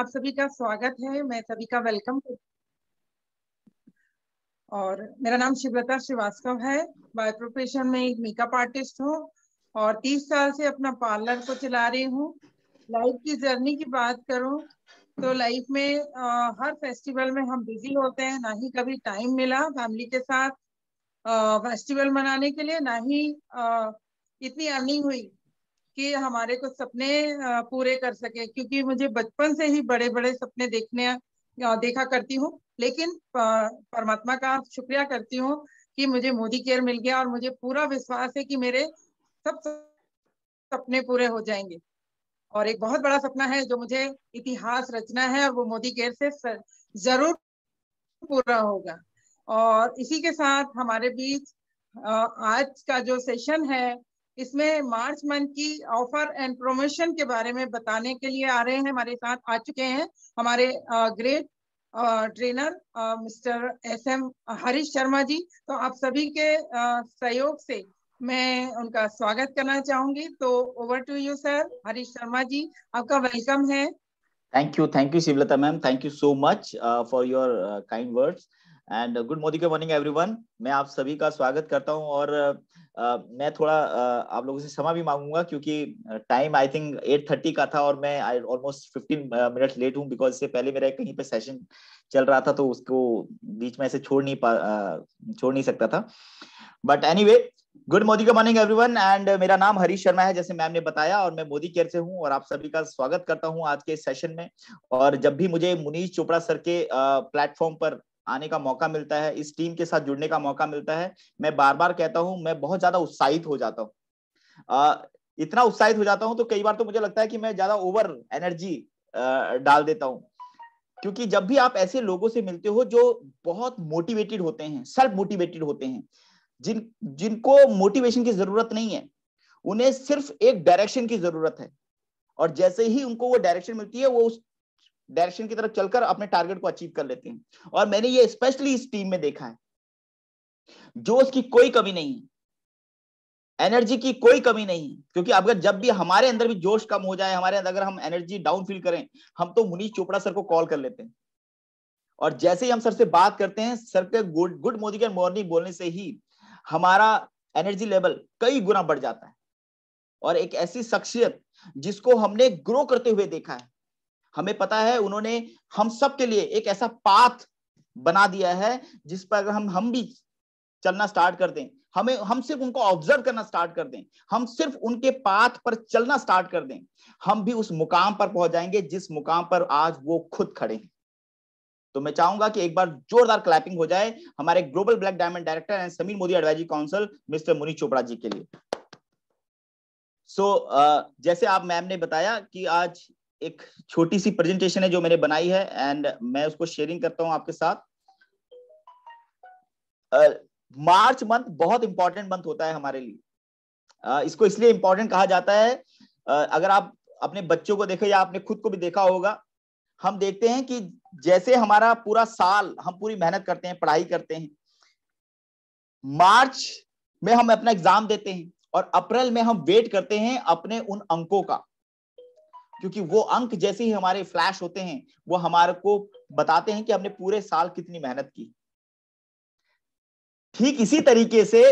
आप सभी का स्वागत है मैं सभी का वेलकम और मेरा नाम शिवलता श्रीवास्तव है बाय प्रोफेशन में एक मेकअप आर्टिस्ट हूँ और तीस साल से अपना पार्लर को चला रही हूँ लाइफ की जर्नी की बात करूँ तो लाइफ में आ, हर फेस्टिवल में हम बिजी होते हैं ना ही कभी टाइम मिला फैमिली के साथ आ, फेस्टिवल मनाने के लिए ना ही आ, इतनी अर्निंग हुई कि हमारे कुछ सपने पूरे कर सके क्योंकि मुझे बचपन से ही बड़े बड़े सपने देखने देखा करती हूँ लेकिन परमात्मा का शुक्रिया करती हूँ कि मुझे मोदी केयर मिल गया और मुझे पूरा विश्वास है कि मेरे सब सपने पूरे हो जाएंगे और एक बहुत बड़ा सपना है जो मुझे इतिहास रचना है और वो मोदी केयर से जरूर पूरा होगा और इसी के साथ हमारे बीच आज का जो सेशन है इसमें मार्च मंथ की ऑफर एंड प्रमोशन के बारे में बताने के लिए आ रहे हैं हमारे साथ आ चुके हैं हमारे great trainer mister S M Harish Sharma ji तो आप सभी के सहयोग से मैं उनका स्वागत करना चाहूंगी तो over to you sir Harish Sharma ji आपका वेलकम है thank you thank you Shivlata ma'am thank you so much for your kind words and good morning morning everyone मैं आप सभी का स्वागत करता हूं और आ, uh, uh, मैं थोड़ा आ, uh, आप लोगों से क्षमा भी मांगूंगा क्योंकि time I think eight thirty का था और मैं I almost fifteen minute late हूं बिकॉज इससे पहले मेरा कहीं पे सेशन चल रहा था तो उसको बीच में ऐसे छोड़ नहीं पा छोड़ नहीं सकता था but any anyway, good Modi का मॉर्निंग एवरीवन एंड मेरा नाम हरीश शर्मा है जैसे मैम ने बताया और मैं मोदी केयर से हूँ और आप सभी का स्वागत करता हूँ आज के सेशन में और जब भी मुझे मुनीष चोपड़ा सर के प्लेटफॉर्म पर आने का मौका मिलता है इस टीम के साथ जुड़ने का मौका मिलता है मैं बार बार कहता हूं मैं बहुत ज्यादा उत्साहित हो जाता हूँ इतना उत्साहित हो जाता हूँ तो कई बार तो मुझे लगता है कि मैं ज्यादा ओवर एनर्जी डाल देता हूँ क्योंकि जब भी आप ऐसे लोगों से मिलते हो जो बहुत मोटिवेटेड होते हैं सेल्फ मोटिवेटेड होते हैं जिन जिनको मोटिवेशन की जरूरत नहीं है उन्हें सिर्फ एक डायरेक्शन की जरूरत है और जैसे ही उनको वो डायरेक्शन मिलती है वो उस डायरेक्शन की तरफ चलकर अपने टारगेट को अचीव कर लेते हैं और मैंने ये स्पेशली इस टीम में देखा है जोश की कोई कमी नहीं है एनर्जी की कोई कमी नहीं क्योंकि अगर जब भी हमारे अंदर भी जोश कम हो जाए हमारे अंदर अगर हम एनर्जी डाउन फील करें हम तो मुनीष चोपड़ा सर को कॉल कर लेते हैं और जैसे ही हम सर से बात करते हैं सर के गुड गुड मोदी के मॉर्निंग बोलने से ही हमारा एनर्जी लेवल कई गुना बढ़ जाता है और एक ऐसी शख्सियत जिसको हमने ग्रो करते हुए देखा है हमें पता है उन्होंने हम सब के लिए एक ऐसा पाथ बना दिया है जिस पर अगर हम हम भी चलना स्टार्ट कर दें हमें हम सिर्फ उनको ऑब्जर्व करना स्टार्ट कर दें हम सिर्फ उनके पाथ पर चलना स्टार्ट कर दें हम भी उस मुकाम पर पहुंच जाएंगे जिस मुकाम पर आज वो खुद खड़े हैं तो मैं चाहूंगा कि एक बार जोरदार क्लैपिंग हो जाए हमारे global black diamond director and Sameer Modi advisory council mister Muni Chopra ji के लिए सो so, uh, जैसे आप मैम ने बताया कि आज एक छोटी सी प्रेजेंटेशन है जो मैंने बनाई है एंड मैं उसको शेयरिंग करता हूं आपके साथ मार्च uh, मंथ बहुत इंपॉर्टेंट मंथ होता है हमारे लिए uh, इसको इसलिए इंपॉर्टेंट कहा जाता है uh, अगर आप अपने बच्चों को देखे या आपने खुद को भी देखा होगा हम देखते हैं कि जैसे हमारा पूरा साल हम पूरी मेहनत करते हैं पढ़ाई करते हैं मार्च में हम अपना एग्जाम देते हैं और अप्रैल में हम वेट करते हैं अपने उन अंकों का क्योंकि वो अंक जैसे ही हमारे फ्लैश होते हैं वो हमारे को बताते हैं कि हमने पूरे साल कितनी मेहनत की ठीक इसी तरीके से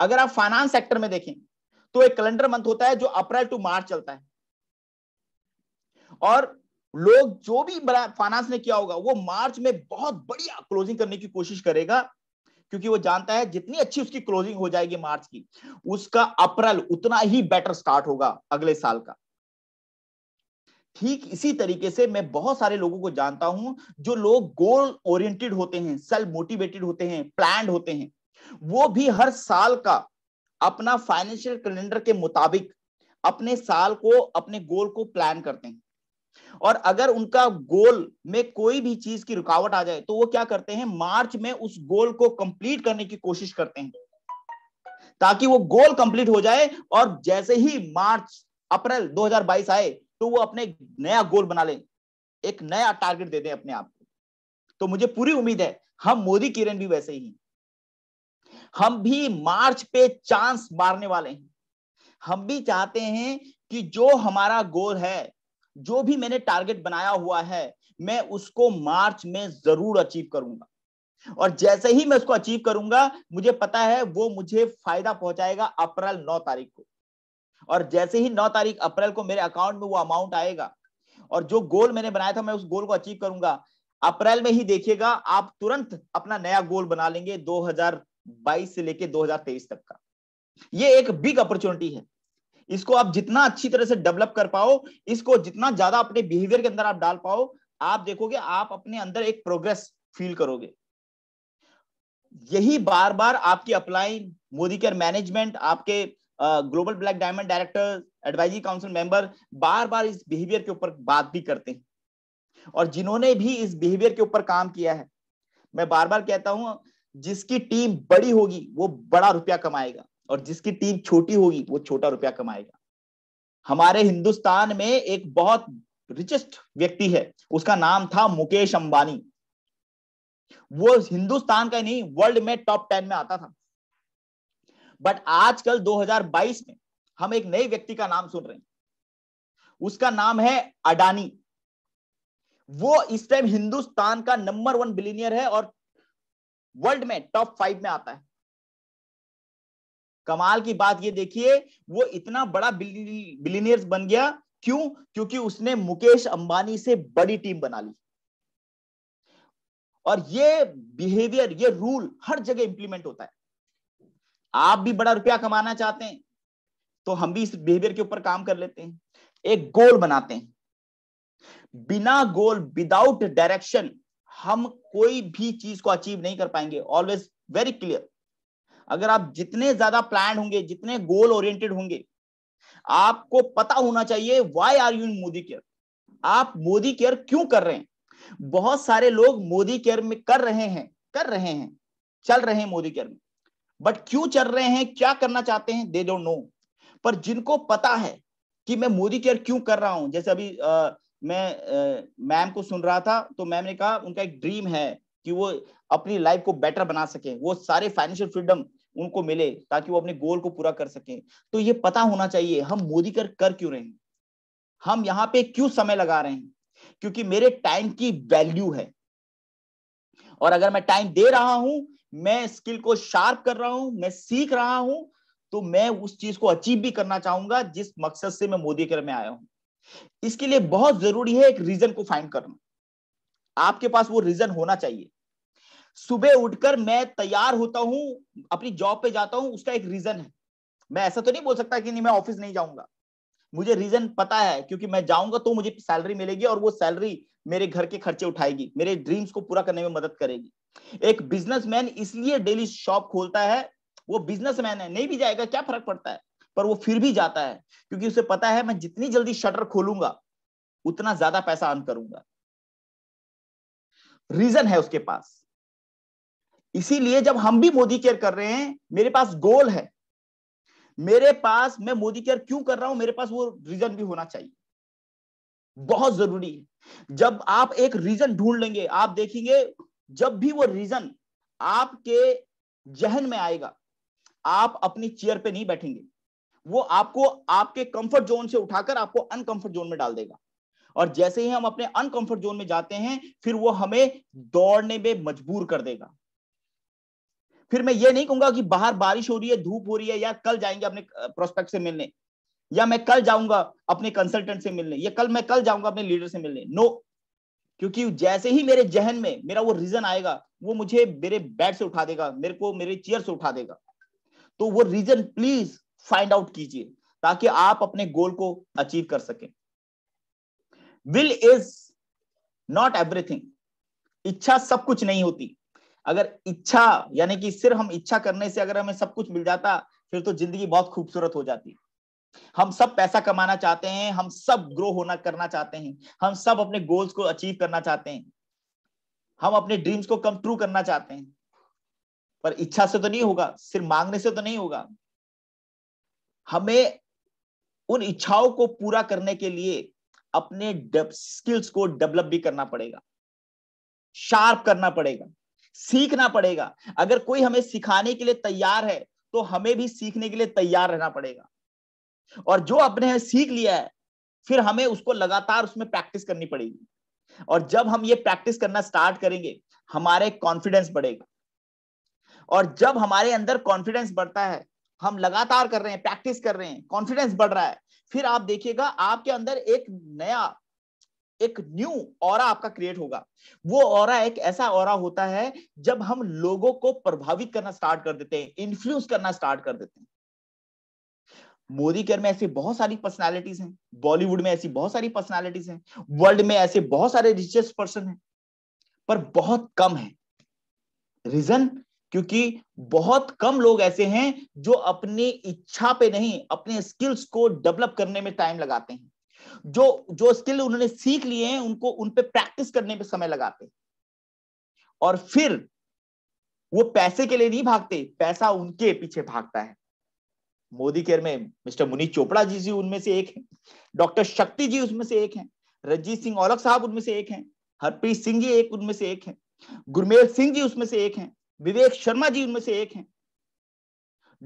अगर आप फाइनेंस सेक्टर में देखें तो एक कैलेंडर मंथ होता है जो अप्रैल टू मार्च चलता है और लोग जो भी फाइनेंस ने किया होगा वो मार्च में बहुत बढ़िया क्लोजिंग करने की कोशिश करेगा क्योंकि वो जानता है जितनी अच्छी उसकी क्लोजिंग हो जाएगी मार्च की उसका अप्रैल उतना ही बेटर स्टार्ट होगा अगले साल का ठीक इसी तरीके से मैं बहुत सारे लोगों को जानता हूं जो लोग गोल ओरिएंटेड होते हैं सेल्फ मोटिवेटेड होते हैं प्लान होते हैं वो भी हर साल का अपना फाइनेंशियल कैलेंडर के मुताबिक अपने साल को अपने गोल को प्लान करते हैं और अगर उनका गोल में कोई भी चीज की रुकावट आ जाए तो वो क्या करते हैं मार्च में उस गोल को कंप्लीट करने की कोशिश करते हैं ताकि वो गोल कंप्लीट हो जाए और जैसे ही मार्च अप्रैल 2022 आए तो वो अपने नया गोल बना लें एक नया टारगेट दे दें अपने आप को तो मुझे पूरी उम्मीद है हम मोदी किरण भी वैसे ही हम भी मार्च पे चांस मारने वाले हैं हम भी चाहते हैं कि जो हमारा गोल है जो भी मैंने टारगेट बनाया हुआ है मैं उसको मार्च में जरूर अचीव करूंगा और जैसे ही मैं उसको अचीव करूंगा मुझे पता है वो मुझे फायदा पहुंचाएगा अप्रैल नौ तारीख को और जैसे ही नौ तारीख अप्रैल को मेरे अकाउंट में वो अमाउंट आएगा और जो गोल मैंने बनाया था मैं उस गोल को अचीव करूंगा अप्रैल में ही देखिएगा आप तुरंत अपना नया गोल बना लेंगे 2022 से लेके 2023 तक का ये एक बिग अपॉर्चुनिटी है इसको आप जितना अच्छी तरह से डेवलप कर पाओ इसको जितना ज्यादा अपने बिहेवियर के अंदर आप डाल पाओ आप देखोगे आप अपने अंदर एक प्रोग्रेस फील करोगे यही बार बार आपकी अप्लाई मोदी केयर मैनेजमेंट आपके global black diamond director advisory council member बार बार इस बिहेवियर के ऊपर बात भी करते हैं और जिन्होंने भी इस बिहेवियर के ऊपर काम किया है मैं बार बार कहता हूं जिसकी टीम बड़ी होगी वो बड़ा रुपया कमाएगा और जिसकी टीम छोटी होगी वो छोटा रुपया कमाएगा हमारे हिंदुस्तान में एक बहुत रिचेस्ट व्यक्ति है उसका नाम था मुकेश अंबानी वो हिंदुस्तान का नहीं वर्ल्ड में टॉप टेन में आता था बट आजकल 2022 में हम एक नए व्यक्ति का नाम सुन रहे हैं उसका नाम है अडानी वो इस टाइम हिंदुस्तान का नंबर वन बिलीनियर है और वर्ल्ड में टॉप फाइव में आता है कमाल की बात ये देखिए वो इतना बड़ा बिलीनियर बन गया क्यों क्योंकि उसने मुकेश अंबानी से बड़ी टीम बना ली और ये बिहेवियर ये रूल हर जगह इंप्लीमेंट होता है आप भी बड़ा रुपया कमाना चाहते हैं तो हम भी इस बिहेवियर के ऊपर काम कर लेते हैं एक गोल बनाते हैं बिना गोल विदाउट डायरेक्शन हम कोई भी चीज को अचीव नहीं कर पाएंगे ऑलवेज वेरी क्लियर अगर आप जितने ज्यादा प्लान होंगे जितने गोल ओरिएंटेड होंगे आपको पता होना चाहिए why are you in Modi care आप मोदी केयर क्यों कर रहे हैं बहुत सारे लोग मोदी केयर में कर रहे हैं कर रहे हैं चल रहे हैं मोदी केयर में बट क्यों चल रहे हैं क्या करना चाहते हैं दे डोंट नो पर जिनको पता है कि मैं मोदी केयर क्यों कर रहा हूं जैसे अभी आ, मैं मैम को सुन रहा था तो मैम ने कहा उनका एक ड्रीम है कि वो अपनी लाइफ को बेटर बना सके वो सारे फाइनेंशियल फ्रीडम उनको मिले ताकि वो अपने गोल को पूरा कर सके तो ये पता होना चाहिए हम मोदी कर कर क्यों रहे हैं हम यहाँ पे क्यों समय लगा रहे हैं क्योंकि मेरे टाइम की वैल्यू है और अगर मैं टाइम दे रहा हूं मैं स्किल को शार्प कर रहा हूं मैं सीख रहा हूं तो मैं उस चीज को अचीव भी करना चाहूंगा जिस मकसद से मैं मोदी कर में आया हूं इसके लिए बहुत जरूरी है एक रीजन को फाइंड करना आपके पास वो रीजन होना चाहिए सुबह उठकर मैं तैयार होता हूं अपनी जॉब पे जाता हूं उसका एक रीजन है मैं ऐसा तो नहीं बोल सकता कि नहीं मैं ऑफिस नहीं जाऊंगा मुझे रीजन पता है क्योंकि मैं जाऊंगा तो मुझे सैलरी मिलेगी और वो सैलरी मेरे घर के खर्चे उठाएगी मेरे ड्रीम्स को पूरा करने में मदद करेगी एक बिजनेसमैन इसलिए डेली शॉप खोलता है वो बिजनेसमैन है नहीं भी जाएगा क्या फर्क पड़ता है पर वो फिर भी जाता है क्योंकि उसे पता है मैं जितनी जल्दी शटर खोलूंगा उतना ज्यादा पैसा अर्न करूंगा रीजन है उसके पास इसीलिए जब हम भी मोदी केयर कर रहे हैं मेरे पास गोल है मेरे पास मैं मोदी केयर क्यों कर रहा हूं मेरे पास वो रीजन भी होना चाहिए बहुत जरूरी है जब आप एक रीजन ढूंढ लेंगे आप देखेंगे जब भी वो रीजन आपके जहन में आएगा आप अपनी चेयर पे नहीं बैठेंगे वो आपको आपके कंफर्ट जोन से उठाकर आपको अनकंफर्ट जोन में डाल देगा और जैसे ही हम अपने अनकंफर्ट जोन में जाते हैं फिर वो हमें दौड़ने में मजबूर कर देगा फिर मैं ये नहीं कहूंगा कि बाहर बारिश हो रही है धूप हो रही है या कल जाएंगे अपने प्रोस्पेक्ट से मिलने या मैं कल जाऊंगा अपने कंसल्टेंट से मिलने या कल मैं कल जाऊंगा अपने लीडर से मिलने नो क्योंकि जैसे ही मेरे जहन में मेरा वो रीजन आएगा वो मुझे मेरे बेड से उठा देगा मेरे को मेरे चेयर से उठा देगा तो वो रीजन प्लीज फाइंड आउट कीजिए ताकि आप अपने गोल को अचीव कर सकें विल इज नॉट एवरीथिंग इच्छा सब कुछ नहीं होती अगर इच्छा यानी कि सिर्फ हम इच्छा करने से अगर हमें सब कुछ मिल जाता फिर तो जिंदगी बहुत खूबसूरत हो जाती हम सब पैसा कमाना चाहते हैं हम सब ग्रो होना करना चाहते हैं हम सब अपने गोल्स को अचीव करना चाहते हैं हम अपने ड्रीम्स को कम ट्रू करना चाहते हैं पर इच्छा से तो नहीं होगा सिर्फ मांगने से तो नहीं होगा हमें उन इच्छाओं को पूरा करने के लिए अपने स्किल्स को डेवलप भी करना पड़ेगा शार्प करना पड़ेगा सीखना पड़ेगा अगर कोई हमें सिखाने के लिए तैयार है तो हमें भी सीखने के लिए तैयार रहना पड़ेगा और जो अपने सीख लिया है फिर हमें उसको लगातार उसमें प्रैक्टिस करनी पड़ेगी और जब हम ये प्रैक्टिस करना स्टार्ट करेंगे हमारे कॉन्फिडेंस बढ़ेगा और जब हमारे अंदर कॉन्फिडेंस बढ़ता है हम लगातार कर रहे हैं प्रैक्टिस कर रहे हैं कॉन्फिडेंस बढ़ रहा है फिर आप देखिएगा आपके अंदर एक नया एक न्यू और आपका क्रिएट होगा वो और एक ऐसा और होता है जब हम लोगों को प्रभावित करना स्टार्ट कर देते हैं इन्फ्लुएंस करना स्टार्ट कर देते हैं मोदी केयर में ऐसी बहुत सारी पर्सनालिटीज हैं बॉलीवुड में ऐसी बहुत सारी पर्सनालिटीज हैं वर्ल्ड में ऐसे बहुत सारे रिचेस्ट पर्सन हैं पर बहुत कम है रीजन क्योंकि बहुत कम लोग ऐसे हैं जो अपनी इच्छा पे नहीं अपने स्किल्स को डेवलप करने में टाइम लगाते हैं जो जो स्किल उन्होंने सीख लिए हैं उनको उन पे प्रैक्टिस करने पे समय लगाते हैं और फिर वो पैसे के लिए नहीं भागते पैसा उनके पीछे भागता है मोदी केयर में मिस्टर मुनीत चोपड़ा जी जी उनमें से एक हैं डॉक्टर शक्ति जी उसमें से एक हैं रजीत सिंह औलख साहब उनमें से एक हैं हरप्रीत सिंह जी एक उनमें से एक हैं गुरमेल सिंह जी उसमें से एक हैं विवेक शर्मा जी उनमें से एक हैं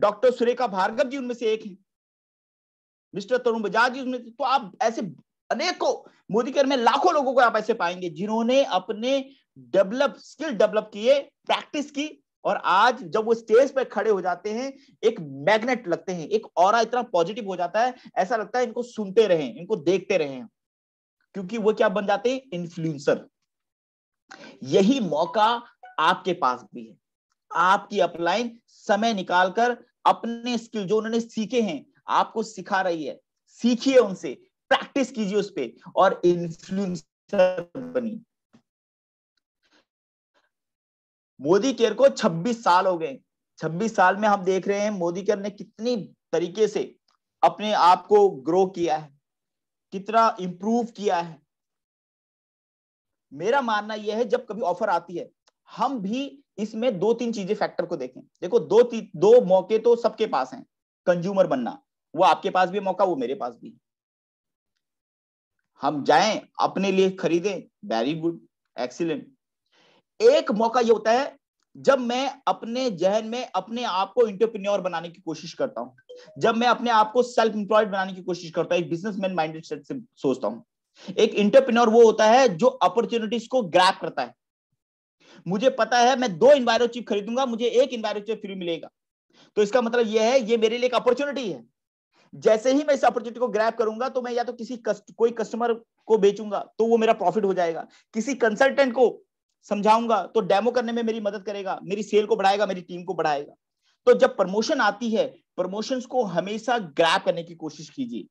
डॉक्टर सुरेखा भार्गव जी उनमें से एक हैं मिस्टर तरुण बजाज जी उसमें तो आप ऐसे अनेकों मोदी केयर में लाखों लोगों को आप ऐसे पाएंगे जिन्होंने अपने डेवलप स्किल डेवलप किए प्रैक्टिस की और आज जब वो स्टेज पर खड़े हो जाते हैं एक मैग्नेट लगते हैं एक और इतना पॉजिटिव हो जाता है ऐसा लगता है इनको सुनते रहे इनको देखते रहे क्योंकि वो क्या बन जाते हैं इन्फ्लुएंसर यही मौका आपके पास भी है आपकी अपलाइन समय निकालकर अपने स्किल जो उन्होंने सीखे हैं आपको सिखा रही है सीखिए उनसे प्रैक्टिस कीजिए उस पर और इन्फ्लुएंसर बनिए मोदी केयर को 26 साल हो गए 26 साल में हम देख रहे हैं मोदी केयर ने कितनी तरीके से अपने आप को ग्रो किया है कितना इंप्रूव किया है मेरा मानना यह है जब कभी ऑफर आती है हम भी इसमें दो तीन चीजें फैक्टर को देखें देखो दो तीन दो मौके तो सबके पास हैं कंज्यूमर बनना वो आपके पास भी मौका वो मेरे पास भी हम जाएं अपने लिए खरीदें वेरी गुड एक्सीलेंट एक मौका ये होता है जब मैं अपने जहन में अपने आप को इंटरप्रन्योर बनाने की कोशिश करता हूं जब मैं अपने आप को सेल्फ एम्प्लॉयड बनाने की कोशिश करता हूं एक बिजनेसमैन माइंडेड सेट से सोचता हूं एक इंटरप्रन्योर वो होता है जो अपॉर्चुनिटीज को ग्रैप करता है मुझे पता है मैं दो इन्वायर चिप खरीदूंगा मुझे एक इन्वायर चिप फ्री मिलेगा तो इसका मतलब यह है ये मेरे लिए एक अपॉर्चुनिटी है जैसे ही मैं इस अपॉर्चुनिटी को ग्रैप करूंगा तो मैं या तो किसी कस्ट, कोई कस्टमर को बेचूंगा तो वो मेरा प्रॉफिट हो जाएगा किसी कंसल्टेंट को समझाऊंगा तो डेमो करने में मेरी मदद करेगा मेरी सेल को बढ़ाएगा मेरी टीम को बढ़ाएगा तो जब प्रमोशन आती है प्रमोशंस को हमेशा ग्रैप करने की कोशिश कीजिए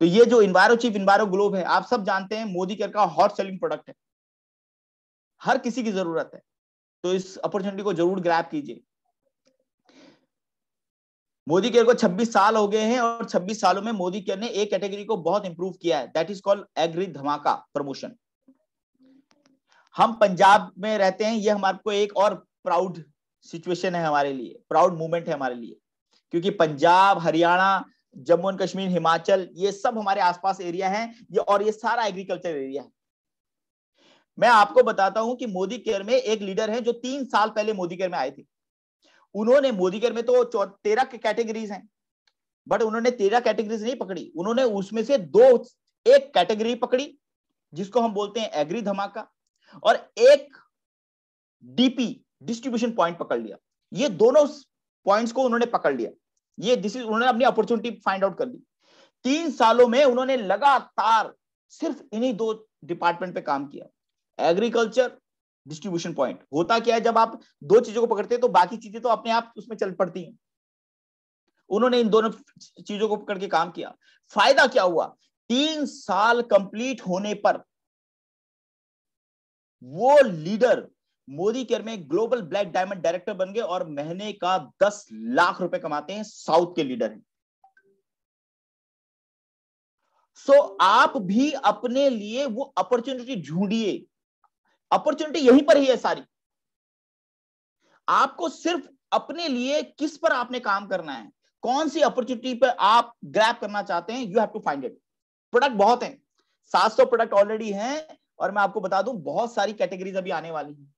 तो ये जो इन्वायरो चीफ इन्वायरो ग्लोब है आप सब जानते हैं मोदी केयर का हॉट सेलिंग प्रोडक्ट है हर किसी की जरूरत है तो इस अपॉर्चुनिटी को जरूर ग्रैप कीजिए मोदी केयर को 26 साल हो गए हैं और 26 सालों में मोदी केयर ने एक कैटेगरी को बहुत इंप्रूव किया है दैट इज कॉल्ड एग्री धमाका प्रमोशन हम पंजाब में रहते हैं ये हमारे को एक और प्राउड सिचुएशन है हमारे लिए प्राउड मूवमेंट है हमारे लिए क्योंकि पंजाब हरियाणा जम्मू एंड कश्मीर हिमाचल ये सब हमारे आसपास एरिया है ये और ये सारा एग्रीकल्चर एरिया है मैं आपको बताता हूं कि मोदी केयर में एक लीडर है जो तीन साल पहले मोदी केयर में आए थे उन्होंने मोदी केयर में तो तेरह कैटेगरीज हैं बट उन्होंने तेरह कैटेगरीज नहीं पकड़ी उन्होंने उसमें से दो एक कैटेगरी पकड़ी जिसको हम बोलते हैं एग्री धमाका और एक डीपी डिस्ट्रीब्यूशन पॉइंट पकड़ लिया ये दोनों पॉइंट्स को उन्होंने पकड़ लिया ये दिस इज उन्होंने अपनी अपॉर्चुनिटी फाइंड आउट कर ली तीन सालों में उन्होंने लगातार सिर्फ इन्हीं दो डिपार्टमेंट पे काम किया एग्रीकल्चर डिस्ट्रीब्यूशन पॉइंट होता क्या है जब आप दो चीजों को पकड़ते हैं तो बाकी चीजें तो अपने आप उसमें चल पड़ती हैं उन्होंने इन दोनों चीजों को पकड़ के काम किया फायदा क्या हुआ तीन साल कंप्लीट होने पर वो लीडर मोदी केयर में ग्लोबल ब्लैक डायमंड डायरेक्टर बन गए और महीने का दस लाख रुपए कमाते हैं साउथ के लीडर हैं सो so, आप भी अपने लिए वो अपॉर्चुनिटी ढूंढिए अपॉर्चुनिटी यहीं पर ही है सारी आपको सिर्फ अपने लिए किस पर आपने काम करना है कौन सी अपॉर्चुनिटी पर आप ग्रैप करना चाहते हैं you have to find it product बहुत हैं सात सौ प्रोडक्ट ऑलरेडी हैं और मैं आपको बता दूं बहुत सारी कैटेगरीज अभी आने वाली हैं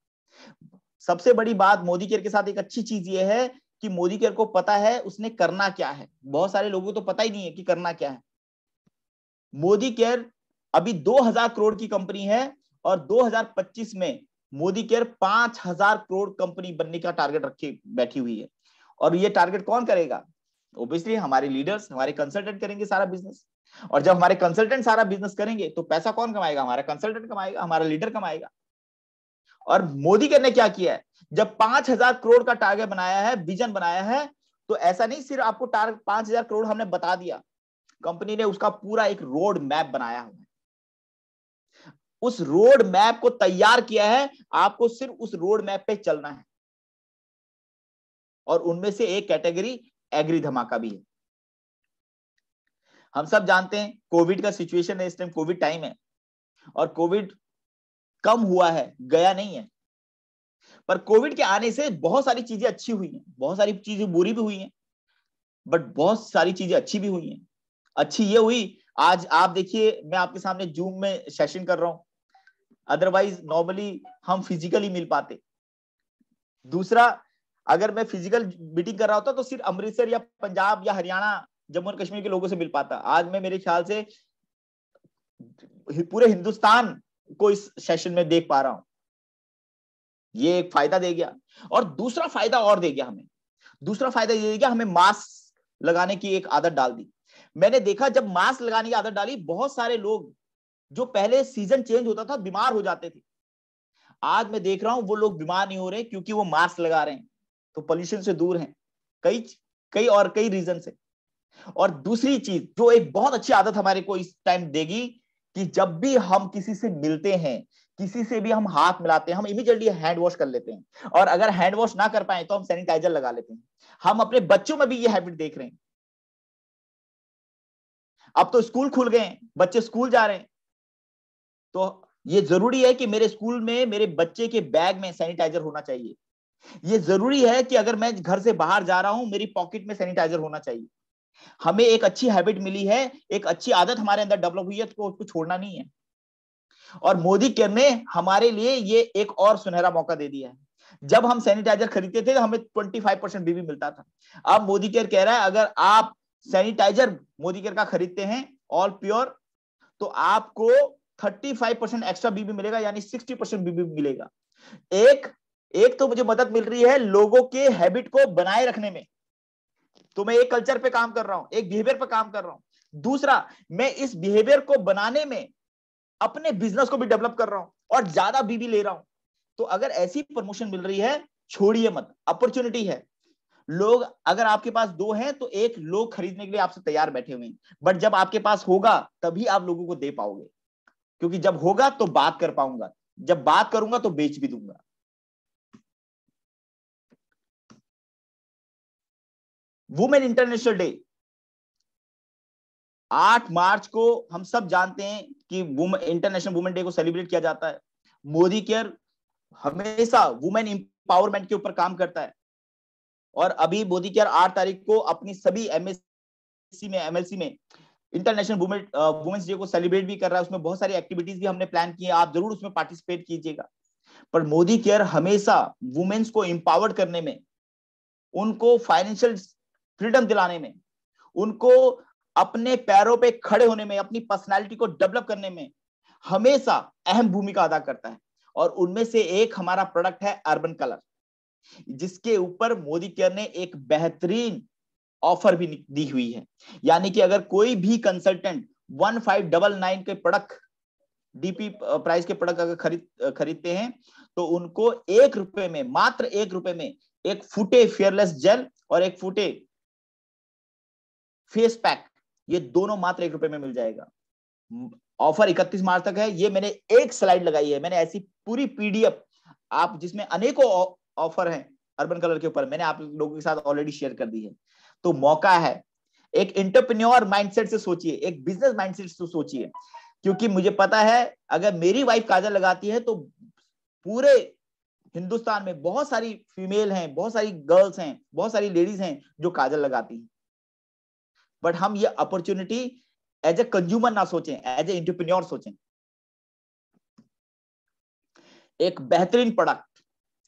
सबसे बड़ी बात मोदी केयर के साथ एक अच्छी चीज ये है कि मोदी केयर को पता है उसने करना क्या है बहुत सारे लोगों को तो पता ही नहीं है कि करना क्या है मोदी केयर अभी 2000 करोड़ की कंपनी है और 2025 में मोदी केयर 5000 करोड़ कंपनी बनने का टारगेट रखी बैठी हुई है और ये टारगेट कौन करेगा ओब्वियसली हमारे लीडर्स हमारे कंसल्टेंट करेंगे सारा बिजनेस और जब हमारे कंसल्टेंट सारा बिजनेस करेंगे तो पैसा कौन कमाएगा हमारा कंसल्टेंट कमाएगा हमारा लीडर कमाएगा और मोदी ने क्या किया है जब पांच हजार करोड़ का टारगेट बनाया है विजन बनाया है तो ऐसा नहीं सिर्फ आपको टारगेट पांच हजार करोड़ हमने बता दिया कंपनी ने उसका पूरा एक रोड मैप बनाया है उस रोड मैप को तैयार किया है आपको सिर्फ उस रोड मैप पे चलना है और उनमें से एक कैटेगरी एग्री धमाका भी है हम सब जानते हैं कोविड का सिचुएशन है इस टाइम कोविड टाइम है और कोविड कम हुआ है गया नहीं है पर कोविड के आने से बहुत सारी चीजें अच्छी हुई हैं बहुत सारी चीजें बुरी भी हुई हैं बट बहुत सारी चीजें अच्छी भी हुई हैं अच्छी ये हुई आज आप देखिए मैं आपके सामने जूम में सेशन कर रहा हूं अदरवाइज नॉर्मली हम फिजिकली मिल पाते दूसरा अगर मैं फिजिकल मीटिंग कर रहा होता तो सिर्फ अमृतसर या पंजाब या हरियाणा जम्मू और कश्मीर के लोगों से मिल पाता आज मैं मेरे ख्याल से पूरे हिंदुस्तान को इस सेशन में देख पा रहा हूं ये एक फायदा दे गया और दूसरा फायदा और दे गया हमें दूसरा फायदा ये दे गया हमें मास्क लगाने की एक आदत डाल दी मैंने देखा जब मास्क लगाने की आदत डाली बहुत सारे लोग जो पहले सीजन चेंज होता था बीमार हो जाते थे आज मैं देख रहा हूं वो लोग बीमार नहीं हो रहे क्योंकि वो मास्क लगा रहे हैं तो पोल्यूशन से दूर हैं कई कई और कई रीजन से और दूसरी चीज जो एक बहुत अच्छी आदत हमारे को इस टाइम देगी कि जब भी हम किसी से मिलते हैं किसी से भी हम हाथ मिलाते हैं हम इमीजिएटली हैंड वॉश कर लेते हैं और अगर हैंड वॉश ना कर पाए तो हम सैनिटाइजर लगा लेते हैं हम अपने बच्चों में भी ये हैबिट देख रहे हैं अब तो स्कूल खुल गए बच्चे स्कूल जा रहे हैं तो ये जरूरी है कि मेरे स्कूल में मेरे बच्चे के बैग में सैनिटाइजर होना चाहिए ये जरूरी है कि अगर मैं घर से बाहर जा रहा हूं मेरी पॉकेट में सैनिटाइजर होना चाहिए हमें एक अच्छी हैबिट मिली है एक अच्छी आदत हमारे अंदर डेवलप हुई है तो उसको छोड़ना नहीं है और मोदी केयर ने हमारे लिए ये एक और सुनहरा मौका दे दिया है जब हम सैनिटाइजर खरीदते थे तो हमें ट्वेंटी फाइव परसेंट बीबी मिलता था अब मोदी केयर कह रहा है अगर आप सैनिटाइजर मोदी केयर का खरीदते हैं ऑल प्योर तो आपको thirty five percent extra BB मिलेगा यानी सिक्सटी परसेंट बीबी मिलेगा एक एक तो मुझे मदद मिल रही है लोगों के हैबिट को बनाए रखने में तो मैं एक कल्चर पे काम कर रहा हूँ एक बिहेवियर पे काम कर रहा हूं दूसरा मैं इस बिहेवियर को बनाने में अपने बिजनेस को भी डेवलप कर रहा हूं और ज्यादा बीबी ले रहा हूं तो अगर ऐसी प्रमोशन मिल रही है छोड़िए मत अपॉर्चुनिटी है लोग अगर आपके पास दो हैं तो एक लोग खरीदने के लिए आपसे तैयार बैठे हुए हैं बट जब आपके पास होगा तभी आप लोगों को दे पाओगे क्योंकि जब होगा तो बात कर पाऊंगा जब बात करूंगा तो बेच भी दूंगा वुमेन इंटरनेशनल डे 8 मार्च को हम सब जानते हैं कि इंटरनेशनल वुमेन डे को सेलिब्रेट किया जाता है मोदी केयर हमेशा वुमेन इंपावरमेंट के ऊपर काम करता है और अभी मोदी केयर 8 तारीख को अपनी सभी एमएससी में एमएलसी में इंटरनेशनल वुमेन वुमेन्स डे को सेलिब्रेट भी कर रहा है उसमें बहुत सारी एक्टिविटीज भी हमने प्लान की है आप जरूर उसमें पार्टिसिपेट कीजिएगा पर मोदी केयर हमेशा वुमेन्स को इंपावर्ड करने में उनको फाइनेंशियल फ्रीडम दिलाने में उनको अपने पैरों पे खड़े होने में अपनी पर्सनालिटी को डेवलप करने में हमेशा अहम भूमिका अदा करता है और उनमें से एक हमारा प्रोडक्ट है अर्बन कलर जिसके ऊपर मोदी केयर ने एक बेहतरीन ऑफर भी दी हुई है यानी कि अगर कोई भी consultant one five double nine के प्रोडक्ट डीपी प्राइस के प्रोडक्ट अगर खरीद खरीदते हैं तो उनको एक रुपए में मात्र एक रुपए में एक फुटे फेयरलेस जेल और एक फुटे फेस पैक ये दोनों मात्र एक रुपए में मिल जाएगा ऑफर 31 मार्च तक है ये मैंने एक स्लाइड लगाई है मैंने ऐसी पूरी पीडीएफ आप जिसमें अनेकों ऑफर हैं अर्बन कलर के ऊपर मैंने आप लोगों के साथ ऑलरेडी शेयर कर दी है तो मौका है एक इंटरप्रन्योर माइंडसेट से सोचिए एक बिजनेस माइंडसेट से सोचिए क्योंकि मुझे पता है अगर मेरी वाइफ काजल लगाती है तो पूरे हिंदुस्तान में बहुत सारी फीमेल हैं बहुत सारी गर्ल्स हैं बहुत सारी लेडीज हैं जो काजल लगाती हैं बट हम ये अपॉर्चुनिटी एज ए कंज्यूमर ना सोचें एज ए इंटरप्रन्योर सोचें एक बेहतरीन प्रोडक्ट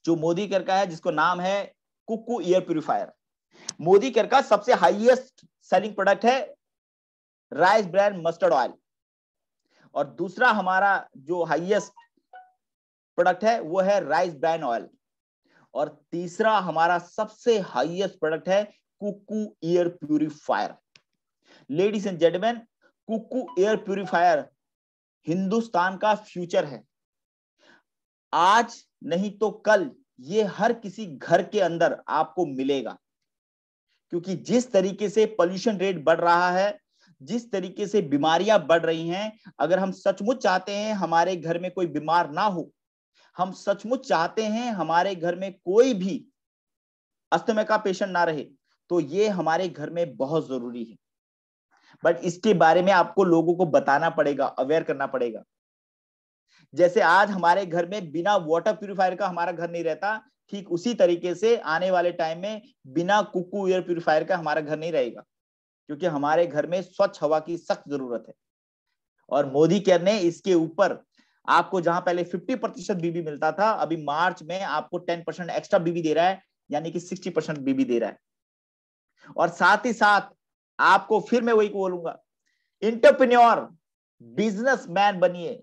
जो मोदी कर का है जिसको नाम है कुकू एयर प्यूरिफायर मोदी कर का सबसे हाईएस्ट सेलिंग प्रोडक्ट है राइस ब्रांड मस्टर्ड ऑयल और दूसरा हमारा जो हाईएस्ट प्रोडक्ट है वो है राइस ब्रांड ऑयल और तीसरा हमारा सबसे हाईएस्ट प्रोडक्ट है Cuckoo air purifier ladies and gentleman Cuckoo air purifier Hindustan का फ्यूचर है आज नहीं तो कल ये हर किसी घर के अंदर आपको मिलेगा क्योंकि जिस तरीके से पॉल्यूशन रेट बढ़ रहा है जिस तरीके से बीमारियां बढ़ रही हैं अगर हम सचमुच चाहते हैं हमारे घर में कोई बीमार ना हो हम सचमुच चाहते हैं हमारे घर में कोई भी अस्थमय का पेशेंट ना रहे तो ये हमारे घर में बहुत जरूरी है बट इसके बारे में आपको लोगों को बताना पड़ेगा अवेयर करना पड़ेगा जैसे आज हमारे घर में बिना वाटर प्यूरिफायर का हमारा घर नहीं रहता ठीक उसी तरीके से आने वाले टाइम में बिना कुकू एयर प्यूरिफायर का हमारा घर नहीं रहेगा क्योंकि हमारे घर में स्वच्छ हवा की सख्त जरूरत है और मोदी केयर ने इसके ऊपर आपको जहां पहले 50 प्रतिशत बीबी मिलता था अभी मार्च में आपको 10 परसेंट एक्स्ट्रा बीबी दे रहा है यानी कि 60 परसेंट बीबी दे रहा है और साथ ही साथ आपको फिर मैं वही बोलूंगा इंटरप्रेन्योर बिजनेसमैन बनिए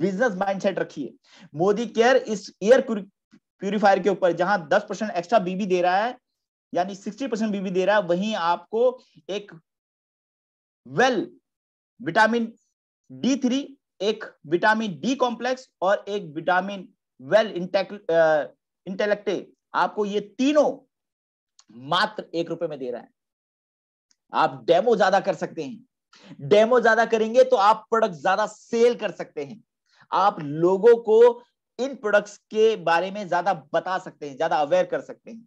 बिजनेस माइंडसेट रखिए मोदी केयर इस एयर प्यूरिफायर के ऊपर जहां 10 परसेंट एक्स्ट्रा बीबी दे रहा है यानी 60 परसेंट बीबी दे रहा है वहीं आपको एक वेल विटामिन डी थ्री एक विटामिन डी कॉम्प्लेक्स और एक विटामिन वेल इंटेक्ट इंटेलेक्टे आपको ये तीनों मात्र एक रुपए में दे रहा है आप डेमो ज्यादा कर सकते हैं डेमो ज्यादा करेंगे तो आप प्रोडक्ट ज्यादा सेल कर सकते हैं आप लोगों को इन प्रोडक्ट्स के बारे में ज्यादा बता सकते हैं ज्यादा अवेयर कर सकते हैं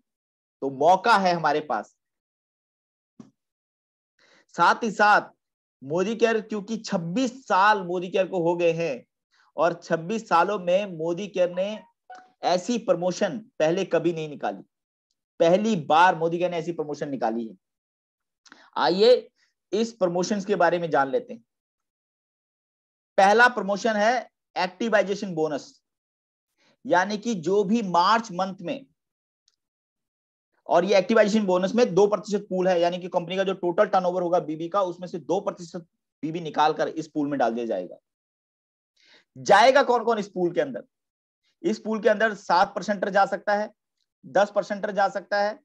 तो मौका है हमारे पास साथ ही साथ मोदी केयर क्योंकि 26 साल मोदी केयर को हो गए हैं और 26 सालों में मोदी केयर ने ऐसी प्रमोशन पहले कभी नहीं निकाली पहली बार मोदी केयर ने ऐसी प्रमोशन निकाली है आइए इस प्रमोशंस के बारे में जान लेते हैं पहला प्रमोशन है एक्टिवाइजेशन बोनस यानी कि जो भी मार्च मंथ में और ये एक्टिवाइजेशन बोनस में दो प्रतिशत पूल है यानी कि कंपनी का जो टोटल टर्नओवर होगा बीबी का उसमें से दो प्रतिशत बीबी निकालकर इस पूल में डाल दिया जाएगा जाएगा कौन कौन इस पूल के अंदर इस पूल के अंदर सात परसेंटर जा सकता है दस परसेंटर जा सकता है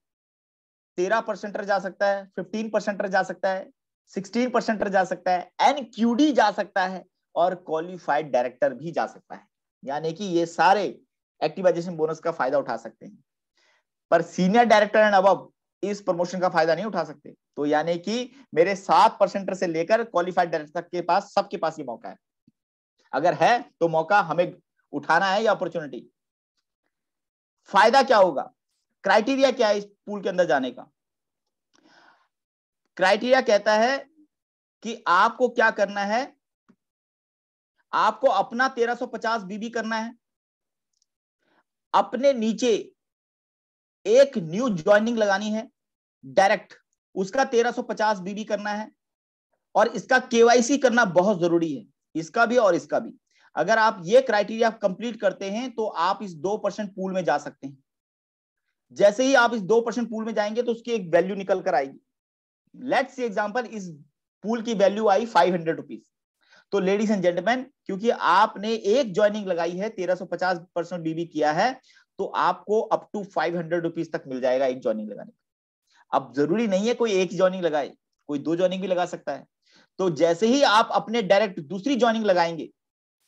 तेरह परसेंटर जा सकता है फिफ्टीन परसेंटर जा सकता है सिक्सटीन परसेंटर जा सकता है एन क्यूडी जा सकता है और क्वालिफाइड डायरेक्टर भी जा सकता है यानी कि ये सारे एक्टिवाइजेशन बोनस का फायदा उठा सकते हैं पर सीनियर डायरेक्टर एंड अब इस प्रमोशन का फायदा नहीं उठा सकते तो यानी कि मेरे सात परसेंटर से लेकर क्वालिफाइड डायरेक्टर के पास सबके पास ये मौका है अगर है तो मौका हमें उठाना है या अपॉर्चुनिटी फायदा क्या होगा क्राइटेरिया क्या है इस पूल के अंदर जाने का क्राइटेरिया कहता है कि आपको क्या करना है आपको अपना 1350 बीबी करना है अपने नीचे एक न्यू ज्वाइनिंग लगानी है डायरेक्ट उसका 1350 बीबी करना है और इसका केवाईसी करना बहुत जरूरी है इसका भी और इसका भी अगर आप ये क्राइटेरिया कंप्लीट करते हैं तो आप इस दो परसेंट पूल में जा सकते हैं जैसे ही आप इस दो परसेंट पूल में जाएंगे तो उसकी एक वैल्यू निकल कर आएगी लेट्स एग्जाम्पल इस पूल की value I five hundred rupees तो लेडीज एंड जेंटमैन क्योंकि आपने एक ज्वाइनिंग लगाई है तेरह सौ पचास परसेंट बीबी किया है तो आपको up to five hundred rupees तक मिल जाएगा एक ज्वाइनिंग लगाने का अब जरूरी नहीं है कोई एक ज्वाइनिंग लगाए कोई दो ज्वाइनिंग भी लगा सकता है तो जैसे ही आप अपने डायरेक्ट दूसरी ज्वाइनिंग लगाएंगे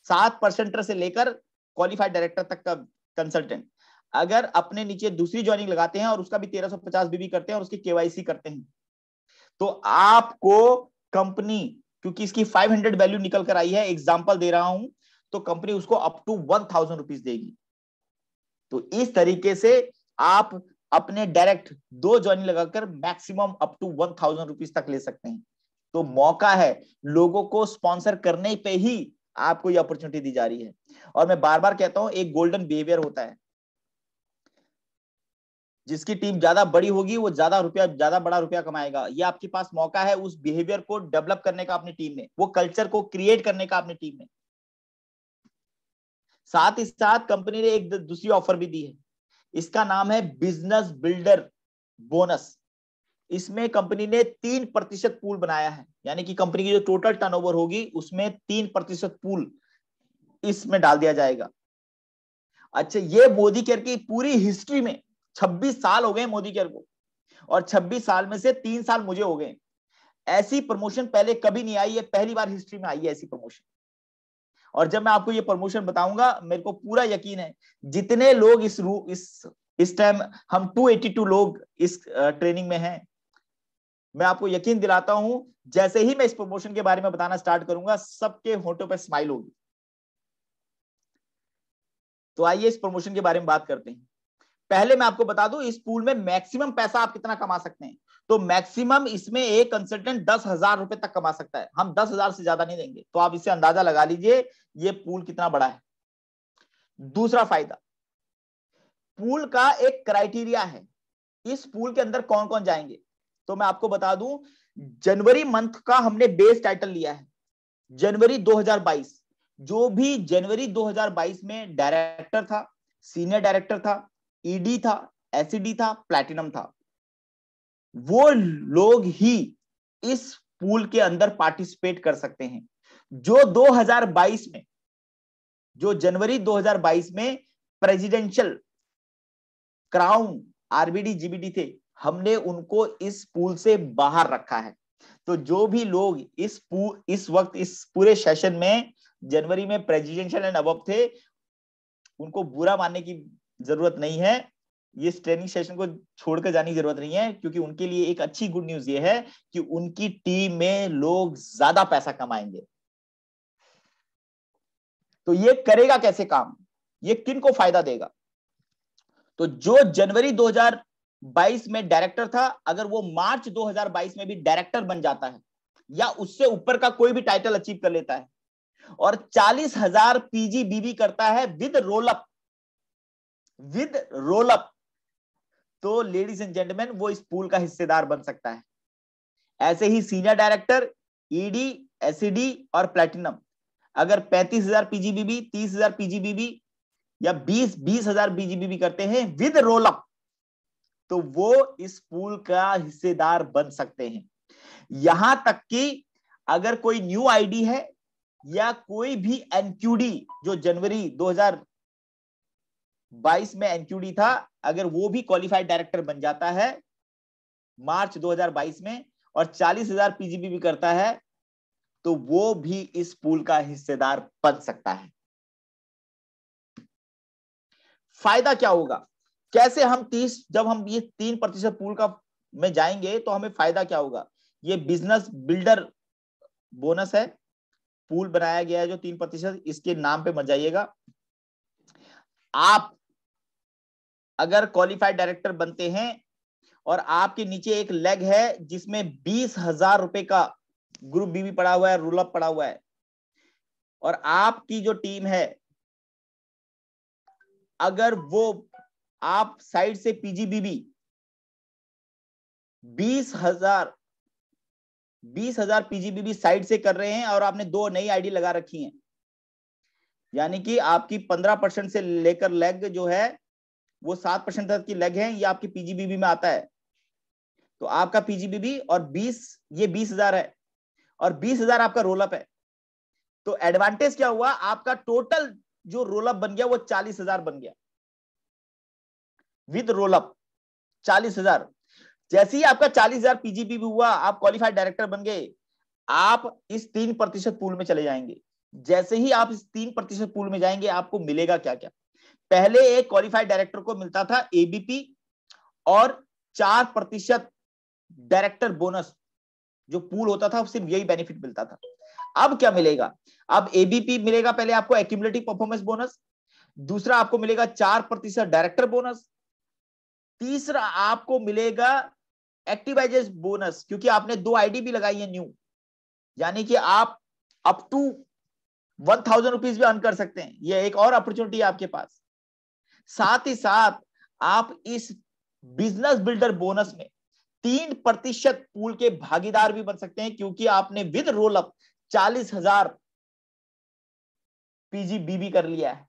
सात परसेंटर से लेकर क्वालिफाइड डायरेक्टर तक का कंसल्टेंट अगर अपने नीचे दूसरी ज्वाइनिंग लगाते हैं और उसका भी 1350 बीबी करते हैं और उसकी केवाईसी करते हैं तो आपको कंपनी क्योंकि इसकी 500 वैल्यू निकल कर आई है एग्जाम्पल दे रहा हूं तो कंपनी उसको up to one thousand rupees देगी तो इस तरीके से आप अपने डायरेक्ट दो ज्वाइनिंग लगाकर maximum up to one thousand rupees तक ले सकते हैं तो मौका है लोगों को स्पॉन्सर करने पे ही आपको ये अपॉर्चुनिटी दी जा रही है और मैं बार बार कहता हूं एक गोल्डन बिहेवियर होता है जिसकी टीम ज्यादा बड़ी होगी वो ज्यादा रुपया ज्यादा बड़ा रुपया कमाएगा ये आपके पास मौका है उस बिहेवियर को डेवलप करने का अपनी टीम में वो कल्चर को क्रिएट करने का अपनी टीम में साथ ही साथ कंपनी ने एक दूसरी ऑफर भी दी है इसका नाम है बिजनेस बिल्डर बोनस इसमें कंपनी ने तीन प्रतिशत पूल बनाया है यानी कि कंपनी की जो टोटल टर्नओवर होगी उसमें तीन प्रतिशत पूल इसमें डाल दिया जाएगा अच्छा ये मोदी केयर की पूरी हिस्ट्री में 26 साल हो गए मोदी केयर को और 26 साल में से तीन साल मुझे हो गए ऐसी प्रमोशन पहले कभी नहीं आई है पहली बार हिस्ट्री में आई है ऐसी प्रमोशन और जब मैं आपको ये प्रमोशन बताऊंगा मेरे को पूरा यकीन है जितने लोग इस रू इस इस टाइम हम 282 लोग इस ट्रेनिंग में हैं मैं आपको यकीन दिलाता हूं जैसे ही मैं इस प्रमोशन के बारे में बताना स्टार्ट करूंगा सबके होटो पर स्माइल होगी तो आइए इस प्रमोशन के बारे में बात करते हैं पहले मैं आपको बता दूं इस पूल में मैक्सिमम पैसा आप कितना कमा सकते हैं तो मैक्सिमम इसमें एक कंसल्टेंट दस हजार रुपए तक कमा सकता है हम दस हजार से ज्यादा नहीं देंगे तो आप इससे अंदाजा लगा लीजिए ये पूल कितना बड़ा है दूसरा फायदा पूल का एक क्राइटेरिया है इस पूल के अंदर कौन कौन जाएंगे तो मैं आपको बता दूं जनवरी मंथ का हमने बेस टाइटल लिया है जनवरी 2022 जो भी जनवरी 2022 में डायरेक्टर था सीनियर डायरेक्टर था ईडी था एसिडी था प्लेटिनम था वो लोग ही इस पूल के अंदर पार्टिसिपेट कर सकते हैं जो 2022 में जो जनवरी 2022 में प्रेसिडेंशियल क्राउन आरबीडी जीबीडी थे हमने उनको इस पूल से बाहर रखा है तो जो भी लोग इस इस वक्त इस पूरे सेशन में जनवरी में प्रेसिडेंशियल एंड अब थे उनको बुरा मानने की जरूरत नहीं है ये ट्रेनिंग सेशन को छोड़कर जाने की जरूरत नहीं है क्योंकि उनके लिए एक अच्छी गुड न्यूज ये है कि उनकी टीम में लोग ज्यादा पैसा कमाएंगे तो ये करेगा कैसे काम ये किन को फायदा देगा तो जो जनवरी 2022 में डायरेक्टर था अगर वो मार्च 2022 में भी डायरेक्टर बन जाता है या उससे ऊपर का कोई भी टाइटल अचीव कर लेता है और चालीस हजार पीजी बीबी करता है with rollup with roll up तो लेडीज एंड जेंटलमैन वो इस पूल का हिस्सेदार बन सकता है ऐसे ही senior director ED e SED e और प्लेटिनम अगर पैंतीस हजार पीजीबीबी तीस हजार पीजीबीबी या बीस बीस हजार पीजीबीबी करते हैं विद रोल अप तो वो इस पूल का हिस्सेदार बन सकते हैं यहां तक कि अगर कोई न्यू आईडी है या कोई भी एनक्यूडी जो जनवरी बाईस में एनक्यूडी था अगर वो भी क्वालिफाइड डायरेक्टर बन जाता है मार्च 2022 में और 40,000 पीजीबी भी करता है तो वो भी इस पूल का हिस्सेदार बन सकता है फायदा क्या होगा कैसे हम तीस जब हम ये तीन प्रतिशत पूल का में जाएंगे तो हमें फायदा क्या होगा ये बिजनेस बिल्डर बोनस है पूल बनाया गया है जो तीन प्रतिशत इसके नाम पे मत जाइएगा आप अगर क्वालिफाइड डायरेक्टर बनते हैं और आपके नीचे एक लेग है जिसमें बीस हजार रुपए का ग्रुप बी भी पड़ा हुआ है रूल अप पड़ा हुआ है और आपकी जो टीम है अगर वो आप साइड से पीजीबीबी बीस हजार बीस हजार पीजीबीबी साइड से कर रहे हैं और आपने दो नई आईडी लगा रखी है यानी कि आपकी पंद्रह परसेंट से लेकर लेग जो है वो सात परसेंट तक की लेग है ये आपकी पीजीबीबी में आता है तो आपका पीजीबीबी और बीस ये बीस हजार है और बीस हजार आपका रोलअप है तो एडवांटेज क्या हुआ आपका टोटल जो रोलअप बन गया वो चालीस हजार बन गया विद रोलअप चालीस हजार जैसे ही आपका चालीस हजार पीजीपी हुआ आप क्वालिफाइड डायरेक्टर बन गए आप इस तीन प्रतिशत पूल में चले जाएंगे जैसे ही आप इस तीन प्रतिशत पूल में जाएंगे आपको मिलेगा क्या क्या पहले एक क्वालिफाइड डायरेक्टर को मिलता था एबीपी और चार प्रतिशत डायरेक्टर बोनस जो पूल होता था सिर्फ यही बेनिफिट मिलता था अब क्या मिलेगा अब एबीपी मिलेगा पहले आपको एक्यूमलेटिव परफॉर्मेंस बोनस दूसरा आपको मिलेगा चार प्रतिशत डायरेक्टर बोनस तीसरा आपको मिलेगा एक्टिवाइजेस बोनस क्योंकि आपने दो आईडी भी लगाई है न्यू यानी कि आप up to one thousand rupees भी अर्न कर सकते हैं ये एक और अपॉर्चुनिटी है आपके पास साथ ही साथ आप इस बिजनेस बिल्डर बोनस में तीन प्रतिशत पूल के भागीदार भी बन सकते हैं क्योंकि आपने विद रोल अप चालीस हजार पीजी बीबी कर लिया है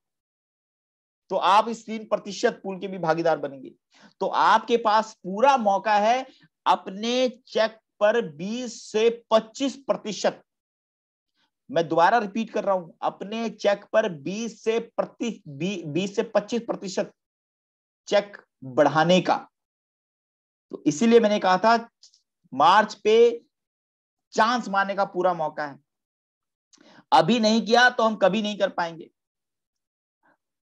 तो आप इस तीन प्रतिशत पूल के भी भागीदार बनेंगे तो आपके पास पूरा मौका है अपने चेक पर 20 से 25 प्रतिशत मैं दोबारा रिपीट कर रहा हूं अपने चेक पर 20 से प्रति 20 से 25 प्रतिशत चेक बढ़ाने का तो इसीलिए मैंने कहा था मार्च पे चांस मारने का पूरा मौका है अभी नहीं किया तो हम कभी नहीं कर पाएंगे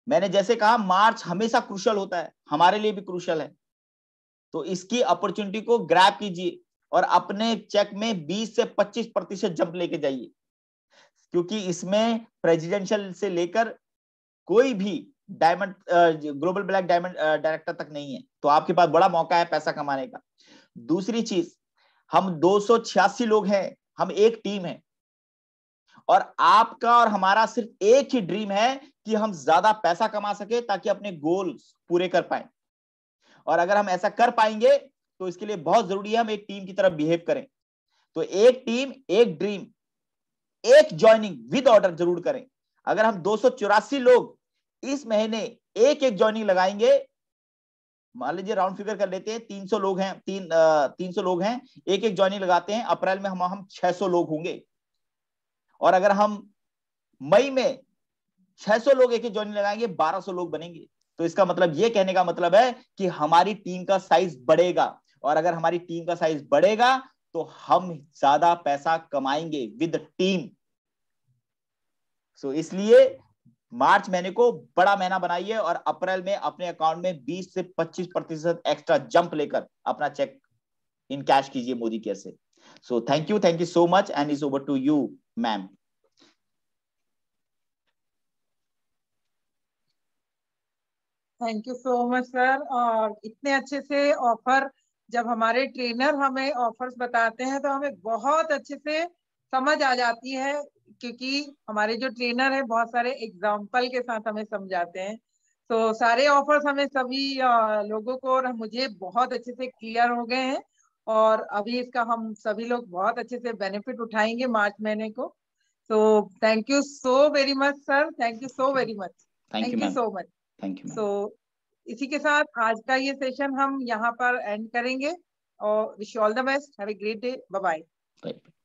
मैंने जैसे कहा मार्च हमेशा क्रुशल होता है हमारे लिए भी क्रुशल है तो इसकी अपॉर्चुनिटी को ग्रैप कीजिए और अपने चेक में 20 से 25 प्रतिशत जंप लेके जाइए क्योंकि इसमें प्रेजिडेंशियल से लेकर कोई भी diamond global black diamond director तक नहीं है तो आपके पास बड़ा मौका है पैसा कमाने का दूसरी चीज हम दो लोग हैं हम एक टीम है और आपका और हमारा सिर्फ एक ही ड्रीम है कि हम ज्यादा पैसा कमा सके ताकि अपने गोल्स पूरे कर पाए और अगर हम ऐसा कर पाएंगे तो इसके लिए बहुत जरूरी है हम एक टीम की तरफ बिहेव करें तो एक टीम एक ड्रीम एक ज्वाइनिंग विद ऑर्डर जरूर करें अगर हम दो लोग इस महीने एक एक ज्वाइनिंग लगाएंगे मान लीजिए राउंड फिगर कर लेते हैं 300 लोग हैं तीन तीन सौ लोग हैं एक एक ज्वाइनिंग लगाते हैं अप्रैल में हम हम 600 लोग होंगे और अगर हम मई में 600 लोग एक एक ज्वाइनिंग लगाएंगे 1200 लोग बनेंगे तो इसका मतलब ये कहने का मतलब है कि हमारी टीम का साइज बढ़ेगा और अगर हमारी टीम का साइज बढ़ेगा तो हम ज्यादा पैसा कमाएंगे विद टीम सो so, इसलिए मार्च महीने को बड़ा महीना बनाइए और अप्रैल में अपने अकाउंट में 20 से 25 प्रतिशत एक्स्ट्रा जंप लेकर अपना चेक इन कैश कीजिए मोदी केयर से so thank you thank you so much and is over to you ma'am thank you so much sir और इतने अच्छे से ऑफर जब हमारे ट्रेनर हमें ऑफर्स बताते हैं तो हमें बहुत अच्छे से समझ आ जाती है क्योंकि हमारे जो ट्रेनर है बहुत सारे एग्जाम्पल के साथ हमें समझाते हैं तो सारे ऑफर्स हमें सभी लोगों को और मुझे बहुत अच्छे से क्लियर हो गए हैं और अभी इसका हम सभी लोग बहुत अच्छे से बेनिफिट उठाएंगे मार्च महीने को तो thank you so very much sir thank you so very much thank you so much thank you so इसी के साथ आज का ये सेशन हम यहाँ पर एंड करेंगे और wish you all the best have a great day bye bye